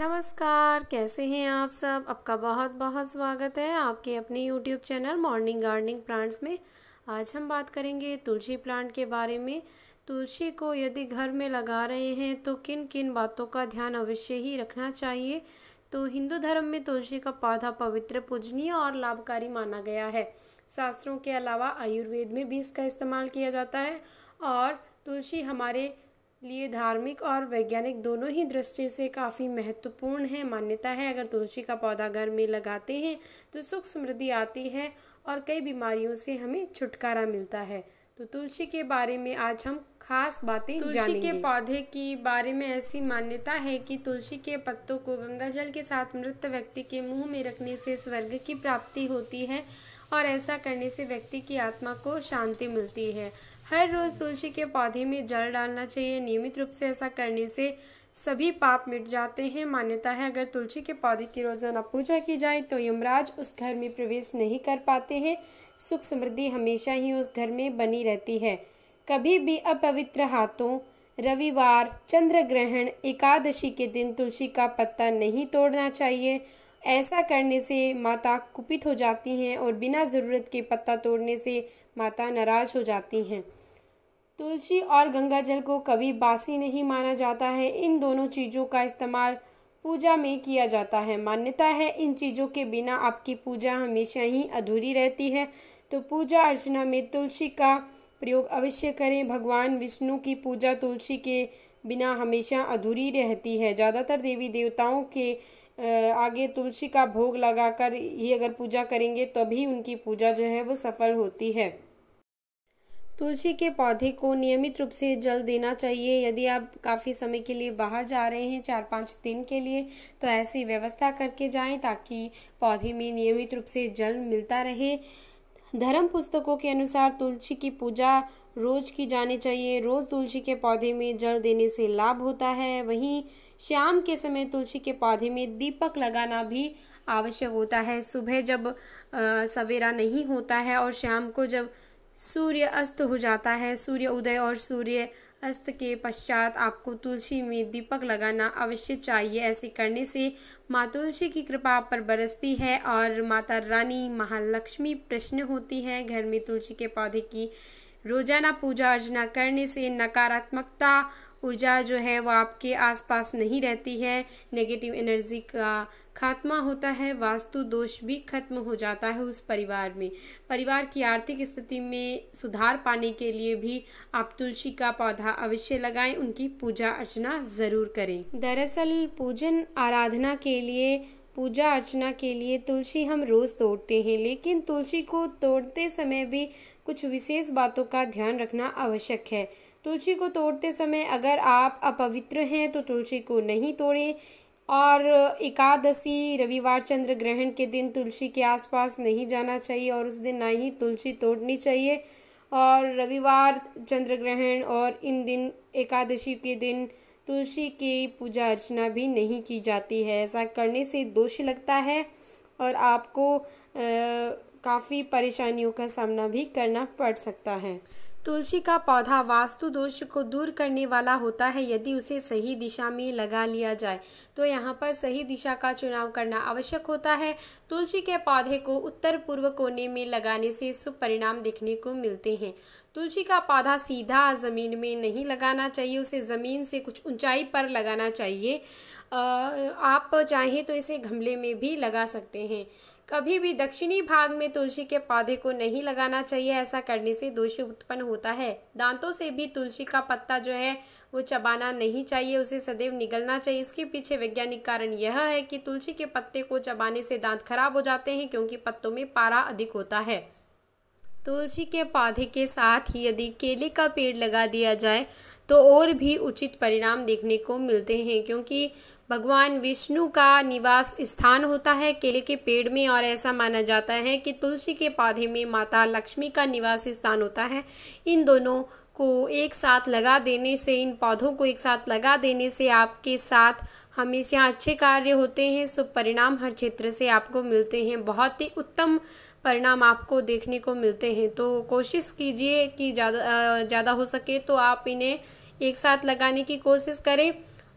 नमस्कार कैसे हैं आप सब आपका बहुत बहुत स्वागत है आपके अपने YouTube channel morning gardening plants में आज हम बात करेंगे तुलसी प्लांट के बारे में तुलसी को यदि घर में लगा रहे हैं तो किन किन बातों का ध्यान अवश्य ही रखना चाहिए तो हिंदू धर्म में तुलसी का पौधा पवित्र पूजनीय और लाभकारी माना गया है शास्त्रों के अलावा आयुर्वेद में भी इसका इस्तेमाल किया जाता है और तुलसी हमारे लिए धार्मिक और वैज्ञानिक दोनों ही दृष्टि से काफ़ी महत्वपूर्ण है मान्यता है अगर तुलसी का पौधा घर में लगाते हैं तो सुख समृद्धि आती है और कई बीमारियों से हमें छुटकारा मिलता है तो तुलसी के बारे में आज हम खास बातें तुलसी के पौधे के बारे में ऐसी मान्यता है कि तुलसी के पत्तों को गंगा जल के साथ मृत व्यक्ति के मुंह में रखने से स्वर्ग की प्राप्ति होती है और ऐसा करने से व्यक्ति की आत्मा को शांति मिलती है हर रोज तुलसी के पौधे में जल डालना चाहिए नियमित रूप से ऐसा करने से सभी पाप मिट जाते हैं मान्यता है अगर तुलसी के पौधे की रोजाना पूजा की जाए तो यमराज उस घर में प्रवेश नहीं कर पाते हैं सुख समृद्धि हमेशा ही उस घर में बनी रहती है कभी भी अपवित्र हाथों रविवार चंद्र ग्रहण एकादशी के दिन तुलसी का पत्ता नहीं तोड़ना चाहिए ऐसा करने से माता कुपित हो जाती हैं और बिना ज़रूरत के पत्ता तोड़ने से माता नाराज़ हो जाती हैं तुलसी और गंगा जल को कभी बासी नहीं माना जाता है इन दोनों चीज़ों का इस्तेमाल पूजा में किया जाता है मान्यता है इन चीज़ों के बिना आपकी पूजा हमेशा ही अधूरी रहती है तो पूजा अर्चना में तुलसी का प्रयोग अवश्य करें भगवान विष्णु की पूजा तुलसी के बिना हमेशा अधूरी रहती है ज़्यादातर देवी देवताओं के आगे तुलसी का भोग लगाकर ही अगर पूजा करेंगे तभी तो उनकी पूजा जो है वो सफल होती है तुलसी के पौधे को नियमित रूप से जल देना चाहिए यदि आप काफ़ी समय के लिए बाहर जा रहे हैं चार पाँच दिन के लिए तो ऐसी व्यवस्था करके जाएं ताकि पौधे में नियमित रूप से जल मिलता रहे धर्म पुस्तकों के अनुसार तुलसी की पूजा रोज की जानी चाहिए रोज तुलसी के पौधे में जल देने से लाभ होता है वहीं शाम के समय तुलसी के पौधे में दीपक लगाना भी आवश्यक होता है सुबह जब सवेरा नहीं होता है और शाम को जब सूर्य अस्त हो जाता है सूर्य उदय और सूर्य अस्त के पश्चात आपको तुलसी में दीपक लगाना अवश्य चाहिए ऐसे करने से माँ तुलसी की कृपा आप पर बरसती है और माता रानी महालक्ष्मी प्रश्न होती हैं घर में तुलसी के पौधे की रोजाना पूजा अर्चना करने से नकारात्मकता ऊर्जा जो है वो आपके आसपास नहीं रहती है नेगेटिव एनर्जी का खात्मा होता है वास्तु दोष भी खत्म हो जाता है उस परिवार में परिवार की आर्थिक स्थिति में सुधार पाने के लिए भी आप तुलसी का पौधा अवश्य लगाएं उनकी पूजा अर्चना ज़रूर करें दरअसल पूजन आराधना के लिए पूजा अर्चना के लिए तुलसी हम रोज़ तोड़ते हैं लेकिन तुलसी को तोड़ते समय भी कुछ विशेष बातों का ध्यान रखना आवश्यक है तुलसी को तोड़ते समय अगर आप अपवित्र हैं तो तुलसी को नहीं तोड़ें और एकादशी रविवार चंद्र ग्रहण के दिन तुलसी के आसपास नहीं जाना चाहिए और उस दिन ना ही तुलसी तोड़नी चाहिए और रविवार चंद्र ग्रहण और इन दिन एकादशी के दिन तुलसी की पूजा अर्चना भी नहीं की जाती है ऐसा करने से दोष लगता है और आपको काफ़ी परेशानियों का सामना भी करना पड़ सकता है तुलसी का पौधा वास्तु दोष को दूर करने वाला होता है यदि उसे सही दिशा में लगा लिया जाए तो यहाँ पर सही दिशा का चुनाव करना आवश्यक होता है तुलसी के पौधे को उत्तर पूर्व कोने में लगाने से शुभ परिणाम देखने को मिलते हैं तुलसी का पौधा सीधा ज़मीन में नहीं लगाना चाहिए उसे ज़मीन से कुछ ऊंचाई पर लगाना चाहिए आप चाहें तो इसे गमले में भी लगा सकते हैं कभी भी दक्षिणी भाग में तुलसी के पौधे को नहीं लगाना चाहिए ऐसा करने से दोष उत्पन्न होता है दांतों से भी तुलसी का पत्ता जो है वो चबाना नहीं चाहिए उसे सदैव निगलना चाहिए इसके पीछे वैज्ञानिक कारण यह है कि तुलसी के पत्ते को चबाने से दांत खराब हो जाते हैं क्योंकि पत्तों में पारा अधिक होता है तुलसी के पौधे के साथ ही यदि केले का पेड़ लगा दिया जाए तो और भी उचित परिणाम देखने को मिलते हैं क्योंकि भगवान विष्णु का निवास स्थान होता है केले के पेड़ में और ऐसा माना जाता है कि तुलसी के पौधे में माता लक्ष्मी का निवास स्थान होता है इन दोनों को एक साथ लगा देने से इन पौधों को एक साथ लगा देने से आपके साथ हमेशा अच्छे कार्य होते हैं शुभ परिणाम हर क्षेत्र से आपको मिलते हैं बहुत ही उत्तम परिणाम आपको देखने को मिलते हैं तो कोशिश कीजिए कि ज़्यादा ज़्यादा हो सके तो आप इन्हें एक साथ लगाने की कोशिश करें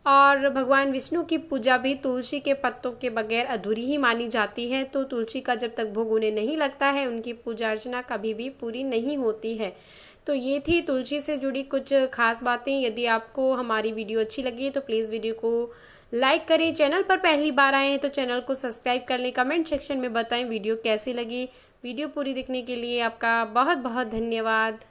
और भगवान विष्णु की पूजा भी तुलसी के पत्तों के बगैर अधूरी ही मानी जाती है तो तुलसी का जब तक भोग उन्हें नहीं लगता है उनकी पूजा अर्चना कभी भी पूरी नहीं होती है तो ये थी तुलसी से जुड़ी कुछ खास बातें यदि आपको हमारी वीडियो अच्छी लगी है तो प्लीज़ वीडियो को लाइक करें चैनल पर पहली बार आए हैं तो चैनल को सब्सक्राइब कर लें कमेंट सेक्शन में बताएं वीडियो कैसी लगी वीडियो पूरी देखने के लिए आपका बहुत बहुत धन्यवाद